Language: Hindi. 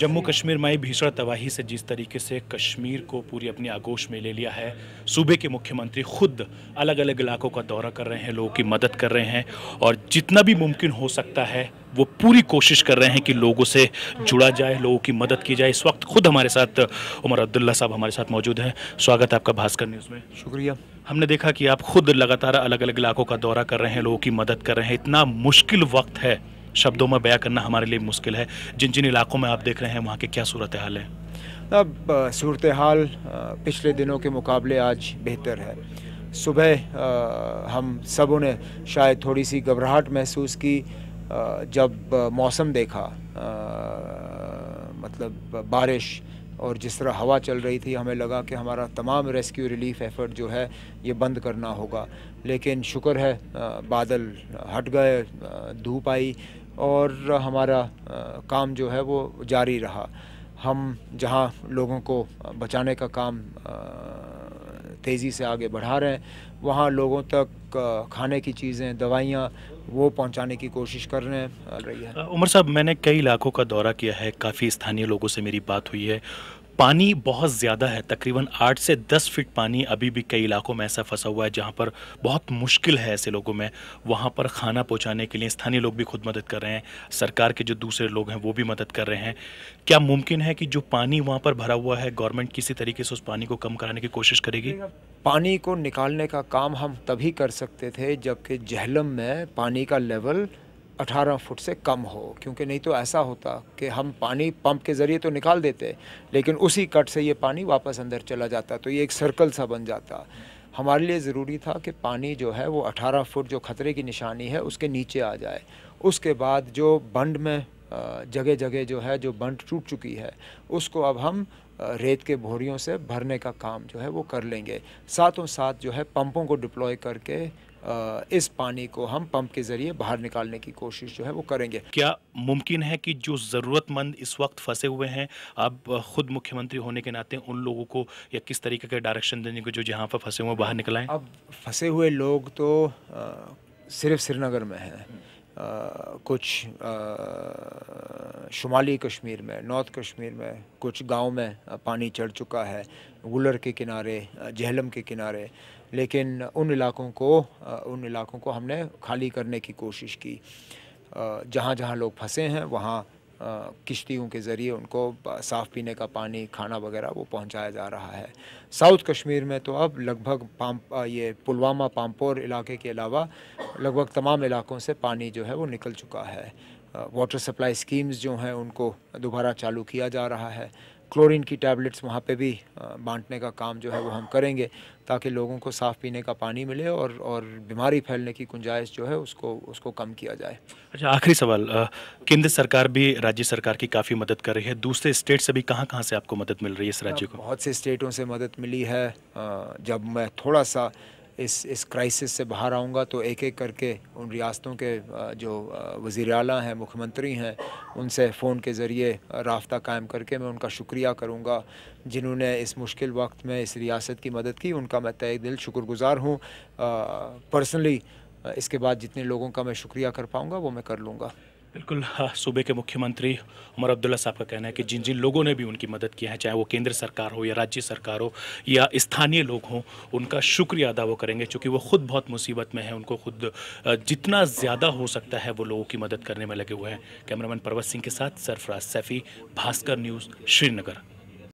जम्मू कश्मीर में भीषण तबाही से जिस तरीके से कश्मीर को पूरी अपनी आगोश में ले लिया है सूबे के मुख्यमंत्री खुद अलग अलग इलाकों का दौरा कर रहे हैं लोगों की मदद कर रहे हैं और जितना भी मुमकिन हो सकता है वो पूरी कोशिश कर रहे हैं कि लोगों से जुड़ा जाए लोगों की मदद की जाए इस वक्त खुद हमारे साथ उमर अब्दुल्ला साहब हमारे साथ मौजूद हैं स्वागत है आपका भास्कर न्यूज़ में शुक्रिया हमने देखा कि आप खुद लगातार अलग अलग इलाकों का दौरा कर रहे हैं लोगों की मदद कर रहे हैं इतना मुश्किल वक्त है शब्दों में बयां करना हमारे लिए मुश्किल है जिन जिन इलाकों में आप देख रहे हैं वहाँ की क्या सूरत हाल है अब सूरत हाल पिछले दिनों के मुकाबले आज बेहतर है सुबह हम सबों ने शायद थोड़ी सी घबराहट महसूस की जब मौसम देखा मतलब बारिश और जिस तरह हवा चल रही थी हमें लगा कि हमारा तमाम रेस्क्यू रिलीफ एफर्ट जो है ये बंद करना होगा लेकिन शुक्र है बादल हट गए धूप आई और हमारा काम जो है वो जारी रहा हम जहाँ लोगों को बचाने का काम तेज़ी से आगे बढ़ा रहे हैं वहाँ लोगों तक खाने की चीज़ें दवाइयाँ वो पहुंचाने की कोशिश कर रहे हैं रही है उमर साहब मैंने कई इलाकों का दौरा किया है काफ़ी स्थानीय लोगों से मेरी बात हुई है पानी बहुत ज़्यादा है तकरीबन आठ से दस फीट पानी अभी भी कई इलाकों में ऐसा फंसा हुआ है जहाँ पर बहुत मुश्किल है ऐसे लोगों में वहाँ पर खाना पहुँचाने के लिए स्थानीय लोग भी खुद मदद कर रहे हैं सरकार के जो दूसरे लोग हैं वो भी मदद कर रहे हैं क्या मुमकिन है कि जो पानी वहाँ पर भरा हुआ है गवर्नमेंट किसी तरीके से उस पानी को कम कराने की कोशिश करेगी पानी को निकालने का काम हम तभी कर सकते थे जबकि जहलम में पानी का लेवल 18 फुट से कम हो क्योंकि नहीं तो ऐसा होता कि हम पानी पंप के ज़रिए तो निकाल देते लेकिन उसी कट से ये पानी वापस अंदर चला जाता तो ये एक सर्कल सा बन जाता हमारे लिए ज़रूरी था कि पानी जो है वो 18 फुट जो खतरे की निशानी है उसके नीचे आ जाए उसके बाद जो बंड में जगह जगह जो है जो बंड टूट चुकी है उसको अब हम रेत के भोरियों से भरने का काम जो है वो कर लेंगे साथों साथ जो है पंपों को डिप्लॉय करके इस पानी को हम पंप के ज़रिए बाहर निकालने की कोशिश जो है वो करेंगे क्या मुमकिन है कि जो ज़रूरतमंद इस वक्त फंसे हुए हैं अब ख़ुद मुख्यमंत्री होने के नाते उन लोगों को या किस तरीके का डायरेक्शन देने को जो जहाँ पर फंसे हुए बाहर निकलाएं अब फंसे हुए लोग तो आ, सिर्फ श्रीनगर में हैं कुछ शुमाली कश्मीर में नॉर्थ कश्मीर में कुछ गांव में पानी चढ़ चुका है गुलर के किनारे जहलम के किनारे लेकिन उन इलाकों को उन इलाकों को हमने खाली करने की कोशिश की जहाँ जहाँ लोग फंसे हैं वहाँ किश्तियों के ज़रिए उनको साफ़ पीने का पानी खाना वगैरह वो पहुंचाया जा रहा है साउथ कश्मीर में तो अब लगभग पाम ये पुलवामा पाम्पोर इलाके के अलावा लगभग तमाम इलाकों से पानी जो है वो निकल चुका है वाटर सप्लाई स्कीम्स जो हैं उनको दोबारा चालू किया जा रहा है क्लोरीन की टैबलेट्स वहाँ पे भी बांटने का काम जो है वो हम करेंगे ताकि लोगों को साफ़ पीने का पानी मिले और और बीमारी फैलने की गुंजाइश जो है उसको उसको कम किया जाए अच्छा आखिरी सवाल केंद्र सरकार भी राज्य सरकार की काफ़ी मदद कर रही है दूसरे स्टेट से भी कहाँ कहाँ से आपको मदद मिल रही है इस हाँ, राज्य को बहुत से स्टेटों से मदद मिली है जब मैं थोड़ा सा इस इस क्राइसिस से बाहर आऊँगा तो एक एक करके उन रियासतों के जो वज़ी अला हैं मुख्यमंत्री हैं उनसे फ़ोन के ज़रिए रास्ता कायम करके मैं उनका शुक्रिया करूँगा जिन्होंने इस मुश्किल वक्त में इस रियासत की मदद की उनका मैं तय दिल शुक्रगुजार हूँ पर्सनली इसके बाद जितने लोगों का मैं शुक्रिया कर पाऊँगा वो मैं कर लूँगा बिल्कुल हाँ, सूबे के मुख्यमंत्री उमर अब्दुल्ला साहब का कहना है कि जिन जिन लोगों ने भी उनकी मदद किया है चाहे वो केंद्र सरकार हो या राज्य सरकार हो या स्थानीय लोग हों उनका शुक्रिया अदा वो करेंगे चूँकि वो खुद बहुत मुसीबत में है उनको खुद जितना ज़्यादा हो सकता है वो लोगों की मदद करने में लगे हुए हैं कैमरामैन परवत सिंह के साथ सरफराज सैफी भास्कर न्यूज़ श्रीनगर